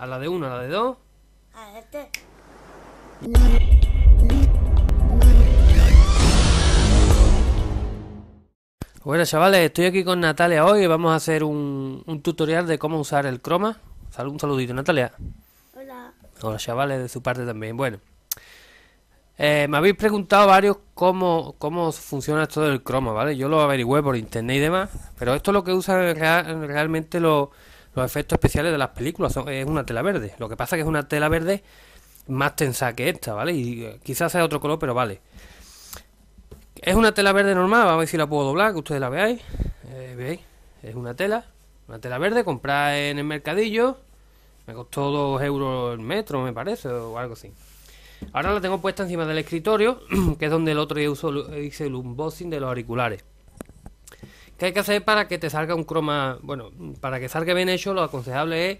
A la de uno, a la de dos. A Bueno chavales, estoy aquí con Natalia hoy y vamos a hacer un, tutorial de cómo usar el croma. Un saludito Natalia. Hola. Hola chavales de su parte también. Bueno, eh, me habéis preguntado varios cómo, cómo funciona esto del croma, ¿vale? Yo lo averigüé por internet y demás, pero esto es lo que usan realmente los los efectos especiales de las películas. es una tela verde. Lo que pasa es que es una tela verde más tensa que esta, ¿vale? Y eh, quizás sea otro color, pero vale. Es una tela verde normal, vamos a ver si la puedo doblar, que ustedes la veáis. Eh, ¿Veis? Es una tela, una tela verde, comprada en el mercadillo. Me costó 2 euros el metro, me parece, o algo así. Ahora la tengo puesta encima del escritorio, que es donde el otro día uso, hice el unboxing de los auriculares. ¿Qué hay que hacer para que te salga un croma? Bueno, para que salga bien hecho, lo aconsejable es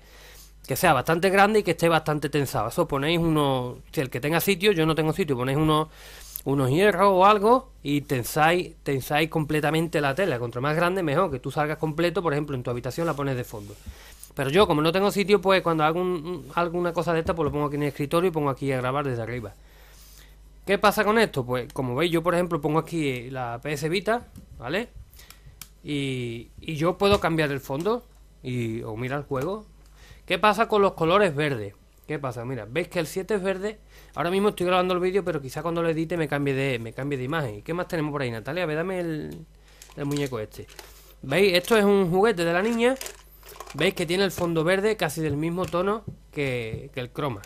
que sea bastante grande y que esté bastante tensado. Eso ponéis uno, si el que tenga sitio, yo no tengo sitio, ponéis unos unos hierros o algo y tensáis, tensáis completamente la tela. Contra más grande, mejor. Que tú salgas completo, por ejemplo, en tu habitación la pones de fondo. Pero yo, como no tengo sitio, pues cuando hago un, alguna cosa de esta, pues lo pongo aquí en el escritorio y pongo aquí a grabar desde arriba. ¿Qué pasa con esto? Pues como veis, yo por ejemplo pongo aquí eh, la PS Vita, ¿vale? Y, yo puedo cambiar el fondo y, o mira el juego. ¿Qué pasa con los colores verdes? ¿Qué pasa? Mira, veis que el 7 es verde. Ahora mismo estoy grabando el vídeo, pero quizá cuando lo edite me cambie de, me cambie de imagen. ¿Qué más tenemos por ahí, Natalia? A ver, dame el, muñeco este. ¿Veis? Esto es un juguete de la niña. ¿Veis que tiene el fondo verde casi del mismo tono que, que el croma?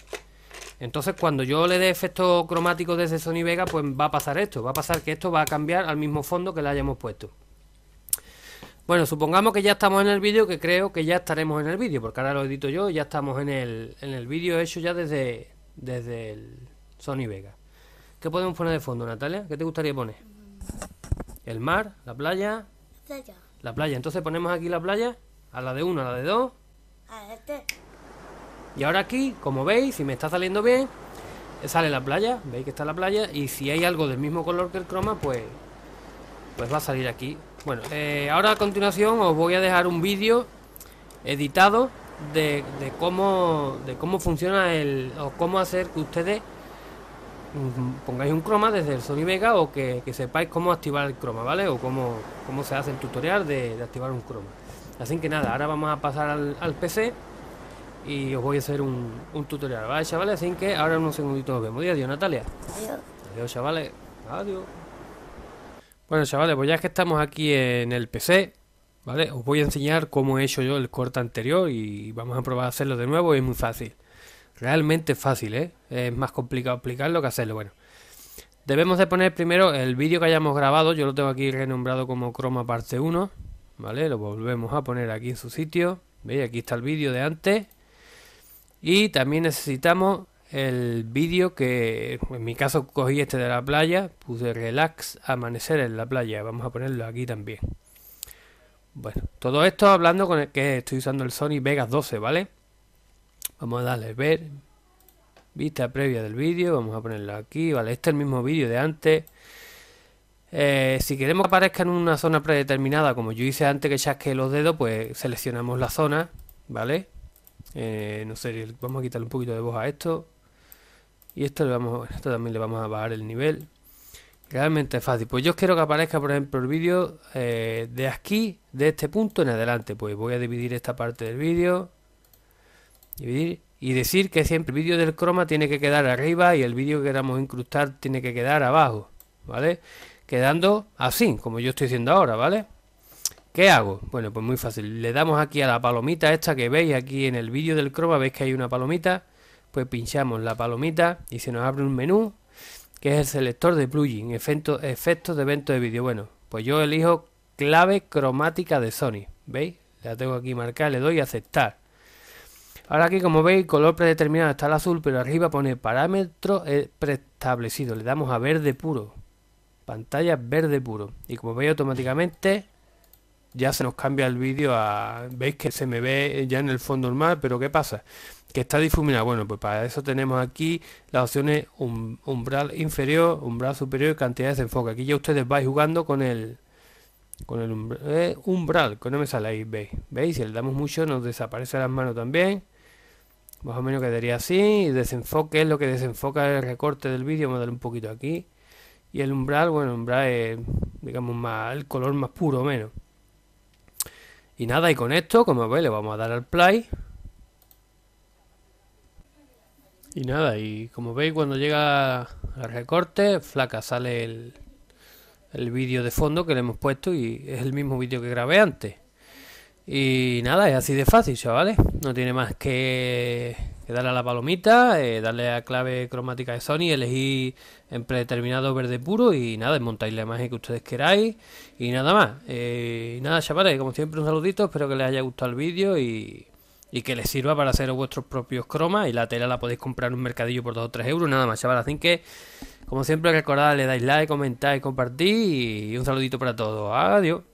Entonces cuando yo le dé efecto cromático desde Sony Vega, pues va a pasar esto. Va a pasar que esto va a cambiar al mismo fondo que le hayamos puesto. Bueno, supongamos que ya estamos en el vídeo, que creo que ya estaremos en el vídeo, porque ahora lo edito yo ya estamos en el, vídeo hecho ya desde, desde el Sony Vega. ¿Qué podemos poner de fondo, Natalia? ¿Qué te gustaría poner? El mar, la playa. Playa. La playa. Entonces ponemos aquí la playa, a la de uno, a la de dos. A este. Y ahora aquí, como veis, si me está saliendo bien, sale la playa, veis que está la playa, y si hay algo del mismo color que el croma, pues, pues va a salir aquí bueno, eh, ahora a continuación os voy a dejar un vídeo editado de, cómo de cómo funciona el o cómo hacer que ustedes mm, pongáis un croma desde el Sony Vega o que, sepáis cómo activar el croma, ¿vale? O cómo, cómo se hace el tutorial de, activar un croma. Así que nada, ahora vamos a pasar al, PC y os voy a hacer un, un, tutorial, ¿vale, chavales? Así que ahora unos segunditos nos vemos. Y adiós, Natalia. Adiós. Adiós, chavales. Adiós. Bueno, chavales, pues ya que estamos aquí en el PC, ¿vale? Os voy a enseñar cómo he hecho yo el corte anterior y vamos a probar a hacerlo de nuevo es muy fácil. Realmente fácil, ¿eh? Es más complicado explicarlo que hacerlo. Bueno, debemos de poner primero el vídeo que hayamos grabado. Yo lo tengo aquí renombrado como Chroma parte 1, ¿vale? Lo volvemos a poner aquí en su sitio. ¿Veis? Aquí está el vídeo de antes. Y también necesitamos el vídeo que en mi caso cogí este de la playa, puse relax, amanecer en la playa, vamos a ponerlo aquí también. Bueno, todo esto hablando con el que estoy usando el Sony Vegas 12, ¿vale? Vamos a darle ver, vista previa del vídeo, vamos a ponerlo aquí, ¿vale? Este es el mismo vídeo de antes. Eh, si queremos que aparezca en una zona predeterminada, como yo hice antes que chasque los dedos, pues seleccionamos la zona, ¿vale? Eh, no sé, vamos a quitarle un poquito de voz a esto. Y esto, vamos, esto también le vamos a bajar el nivel. Realmente es fácil. Pues yo quiero que aparezca, por ejemplo, el vídeo eh, de aquí, de este punto en adelante. Pues voy a dividir esta parte del vídeo. Dividir. Y decir que siempre el vídeo del croma tiene que quedar arriba y el vídeo que queramos incrustar tiene que quedar abajo. ¿Vale? Quedando así, como yo estoy haciendo ahora, ¿vale? ¿Qué hago? Bueno, pues muy fácil. Le damos aquí a la palomita esta que veis aquí en el vídeo del croma. Veis que hay una palomita pues pinchamos la palomita y se nos abre un menú que es el selector de plugin, efectos, efectos de eventos de vídeo. Bueno, pues yo elijo clave cromática de Sony, ¿veis? La tengo aquí marcada, le doy a aceptar. Ahora aquí como veis, color predeterminado está el azul, pero arriba pone parámetro eh, preestablecido. Le damos a verde puro. Pantalla verde puro. Y como veis automáticamente ya se nos cambia el vídeo a... Veis que se me ve ya en el fondo normal pero ¿qué pasa? que está difuminado. Bueno, pues para eso tenemos aquí las opciones umbral inferior, umbral superior y cantidad de desenfoque Aquí ya ustedes vais jugando con el con el umbral, eh, umbral que no me sale veis. ¿Veis? Si le damos mucho nos desaparece las manos también. Más o menos quedaría así. Y desenfoque es lo que desenfoca el recorte del vídeo. Vamos a darle un poquito aquí. Y el umbral, bueno, umbral es, digamos, más el color más puro o menos. Y nada, y con esto, como veis, le vamos a dar al play. Y nada, y como veis, cuando llega al recorte, flaca, sale el, el vídeo de fondo que le hemos puesto y es el mismo vídeo que grabé antes. Y nada, es así de fácil, chavales. No tiene más que darle a la palomita, eh, darle a clave cromática de Sony, elegir en predeterminado verde puro y nada, montáis la imagen que ustedes queráis y nada más. Eh, nada, chavales, como siempre un saludito, espero que les haya gustado el vídeo y, que les sirva para hacer vuestros propios cromas y la tela la podéis comprar en un mercadillo por 2 o 3 euros, nada más, chavales. Así que, como siempre, recordad, le dais like, comentáis, compartís y un saludito para todos. Adiós.